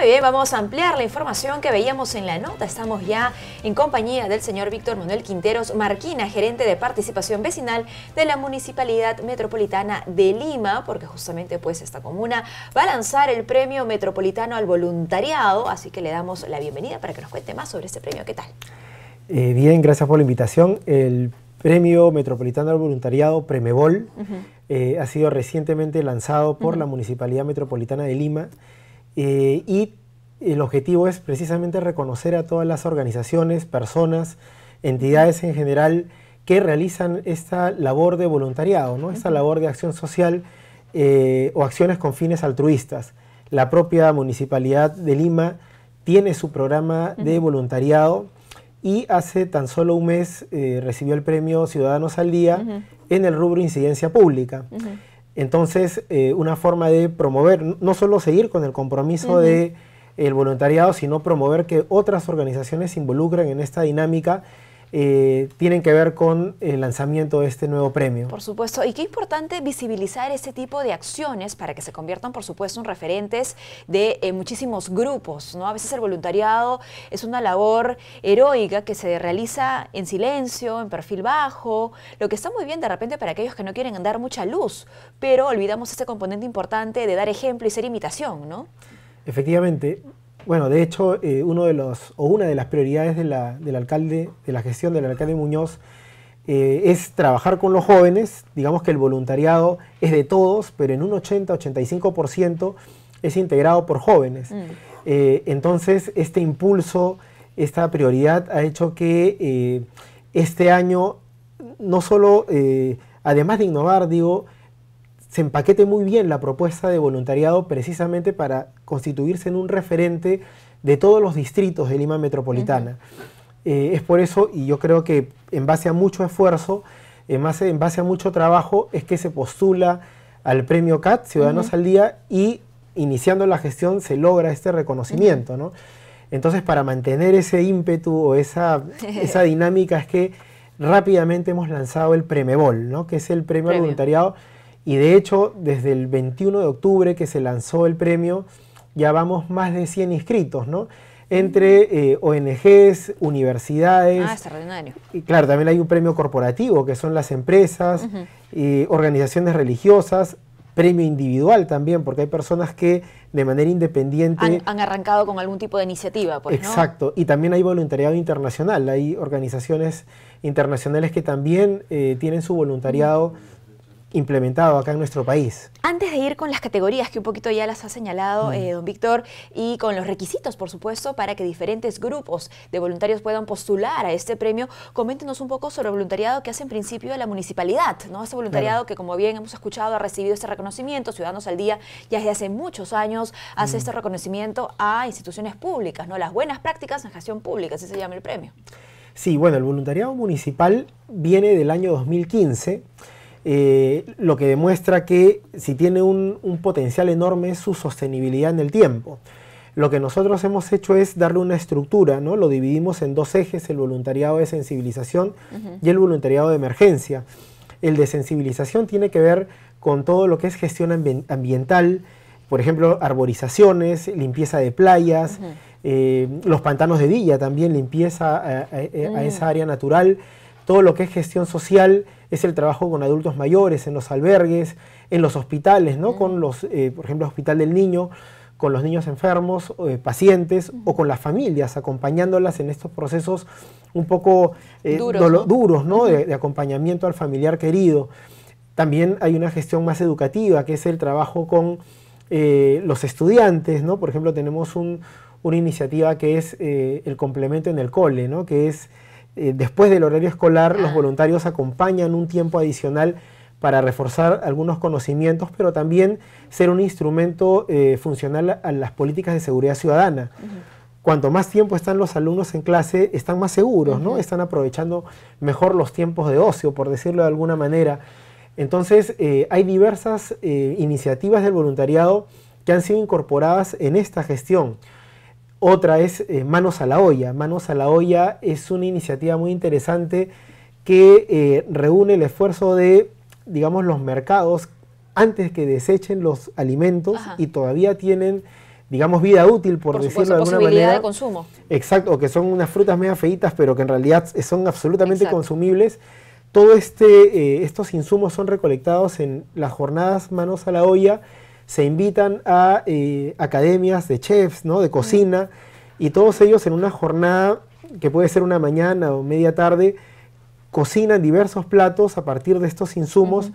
Muy bien, vamos a ampliar la información que veíamos en la nota. Estamos ya en compañía del señor Víctor Manuel Quinteros Marquina, gerente de participación vecinal de la Municipalidad Metropolitana de Lima, porque justamente pues esta comuna va a lanzar el Premio Metropolitano al Voluntariado, así que le damos la bienvenida para que nos cuente más sobre este premio. ¿Qué tal? Eh, bien, gracias por la invitación. El Premio Metropolitano al Voluntariado, Premebol, eh, ha sido recientemente lanzado por la Municipalidad Metropolitana de Lima eh, y el objetivo es precisamente reconocer a todas las organizaciones, personas, entidades en general que realizan esta labor de voluntariado, ¿no? esta labor de acción social eh, o acciones con fines altruistas. La propia Municipalidad de Lima tiene su programa de voluntariado y hace tan solo un mes eh, recibió el premio Ciudadanos al Día en el rubro Incidencia Pública. Entonces, eh, una forma de promover, no solo seguir con el compromiso de el voluntariado, sino promover que otras organizaciones se involucren en esta dinámica eh, tienen que ver con el lanzamiento de este nuevo premio. Por supuesto, y qué importante visibilizar este tipo de acciones para que se conviertan, por supuesto, en referentes de eh, muchísimos grupos. ¿no? A veces el voluntariado es una labor heroica que se realiza en silencio, en perfil bajo, lo que está muy bien de repente para aquellos que no quieren andar mucha luz, pero olvidamos ese componente importante de dar ejemplo y ser imitación, ¿no? Efectivamente, bueno, de hecho, eh, uno de los, o una de las prioridades de la, del alcalde, de la gestión del alcalde Muñoz, eh, es trabajar con los jóvenes. Digamos que el voluntariado es de todos, pero en un 80-85% es integrado por jóvenes. Mm. Eh, entonces, este impulso, esta prioridad ha hecho que este año, no solo, además de innovar, digo, se empaquete muy bien la propuesta de voluntariado precisamente para constituirse en un referente de todos los distritos de Lima Metropolitana. Eh, es por eso, y yo creo que en base a mucho esfuerzo, en base, en base a mucho trabajo, es que se postula al premio CAT, Ciudadanos al Día, y iniciando la gestión se logra este reconocimiento. Entonces, para mantener ese ímpetu o esa, esa dinámica es que rápidamente hemos lanzado el Premebol, ¿no? que es el premio, de voluntariado y de hecho, desde el 21 de octubre que se lanzó el premio, ya vamos más de 100 inscritos, ¿no? Entre eh, ONGs, universidades. Ah, extraordinario. Y claro, también hay un premio corporativo, que son las empresas, organizaciones religiosas, premio individual también, porque hay personas que de manera independiente... Han, arrancado con algún tipo de iniciativa, pues, Exacto, y también hay voluntariado internacional, hay organizaciones internacionales que también eh, tienen su voluntariado implementado acá en nuestro país. Antes de ir con las categorías que un poquito ya las ha señalado eh, don Víctor y con los requisitos, por supuesto, para que diferentes grupos de voluntarios puedan postular a este premio, coméntenos un poco sobre el voluntariado que hace en principio la municipalidad, ¿no? Este voluntariado que, como bien hemos escuchado, ha recibido este reconocimiento, Ciudadanos al Día ya desde hace muchos años hace este reconocimiento a instituciones públicas, ¿no? Las buenas prácticas en gestión pública, así se llama el premio. Sí, bueno, el voluntariado municipal viene del año 2015 eh, lo que demuestra que si tiene un, potencial enorme es su sostenibilidad en el tiempo. Lo que nosotros hemos hecho es darle una estructura, ¿no? Lo dividimos en dos ejes, el voluntariado de sensibilización y el voluntariado de emergencia. El de sensibilización tiene que ver con todo lo que es gestión ambiental, por ejemplo, arborizaciones, limpieza de playas, eh, los pantanos de Villa también, limpieza a mm. esa área natural todo lo que es gestión social es el trabajo con adultos mayores, en los albergues, en los hospitales, ¿no? Con mm. los, eh, por ejemplo, el Hospital del Niño, con los niños enfermos, eh, pacientes o con las familias, acompañándolas en estos procesos un poco eh, duros, De, acompañamiento al familiar querido. También hay una gestión más educativa, que es el trabajo con los estudiantes, ¿no? Por ejemplo, tenemos una iniciativa que es el complemento en el cole, ¿no? Que es eh, después del horario escolar, los ah. voluntarios acompañan un tiempo adicional para reforzar algunos conocimientos, pero también ser un instrumento eh, funcional a las políticas de seguridad ciudadana. Cuanto más tiempo están los alumnos en clase, están más seguros, ¿no? Están aprovechando mejor los tiempos de ocio, por decirlo de alguna manera. Entonces, eh, hay diversas iniciativas del voluntariado que han sido incorporadas en esta gestión. Otra es eh, Manos a la Olla. Manos a la Olla es una iniciativa muy interesante que eh, reúne el esfuerzo de, digamos, los mercados antes que desechen los alimentos y todavía tienen, digamos, vida útil, por, decirlo de alguna manera. de consumo. Exacto, o que son unas frutas media feitas, pero que en realidad son absolutamente consumibles. Todos este, eh, estos insumos son recolectados en las jornadas Manos a la Olla se invitan a eh, academias de chefs, ¿no? de mm. cocina, y todos ellos en una jornada que puede ser una mañana o media tarde, cocinan diversos platos a partir de estos insumos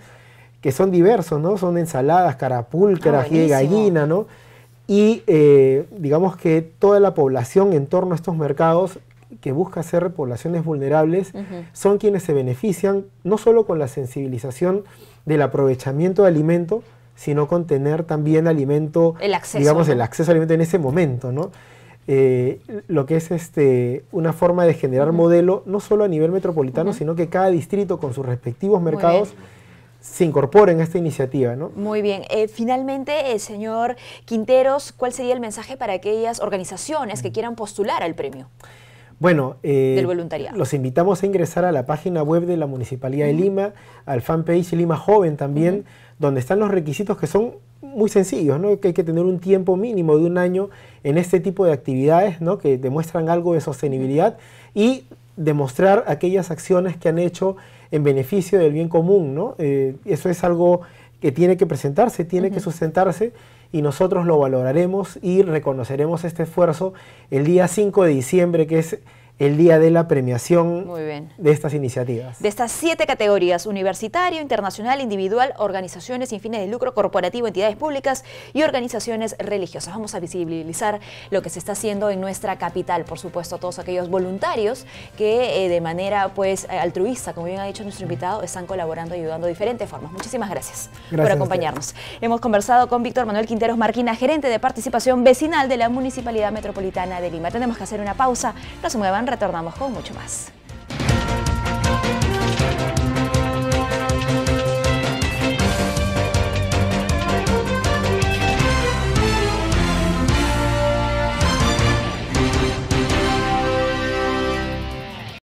que son diversos, ¿no? Son ensaladas, carapulcras, ah, gallina, ¿no? Y eh, digamos que toda la población en torno a estos mercados que busca ser poblaciones vulnerables son quienes se benefician no solo con la sensibilización del aprovechamiento de alimento, sino con tener también alimento, digamos, el acceso al alimento en ese momento, ¿no? Eh, lo que es este, una forma de generar modelo, no solo a nivel metropolitano, sino que cada distrito con sus respectivos mercados se incorporen a esta iniciativa. ¿no? Muy bien. Eh, finalmente, eh, señor Quinteros, ¿cuál sería el mensaje para aquellas organizaciones que mm. quieran postular al premio? Bueno, eh, los invitamos a ingresar a la página web de la Municipalidad de Lima, al fanpage Lima Joven también, donde están los requisitos que son muy sencillos, ¿no? que hay que tener un tiempo mínimo de un año en este tipo de actividades ¿no? que demuestran algo de sostenibilidad y demostrar aquellas acciones que han hecho en beneficio del bien común. ¿no? Eh, eso es algo que tiene que presentarse, tiene que sustentarse y nosotros lo valoraremos y reconoceremos este esfuerzo el día 5 de diciembre, que es el día de la premiación de estas iniciativas. De estas siete categorías, universitario, internacional, individual, organizaciones sin fines de lucro, corporativo, entidades públicas y organizaciones religiosas. Vamos a visibilizar lo que se está haciendo en nuestra capital, por supuesto, todos aquellos voluntarios que eh, de manera pues eh, altruista, como bien ha dicho nuestro invitado, están colaborando y ayudando de diferentes formas. Muchísimas gracias, gracias por acompañarnos. Hemos conversado con Víctor Manuel Quinteros Marquina, gerente de participación vecinal de la Municipalidad Metropolitana de Lima. Tenemos que hacer una pausa, no se muevan retornamos con mucho más.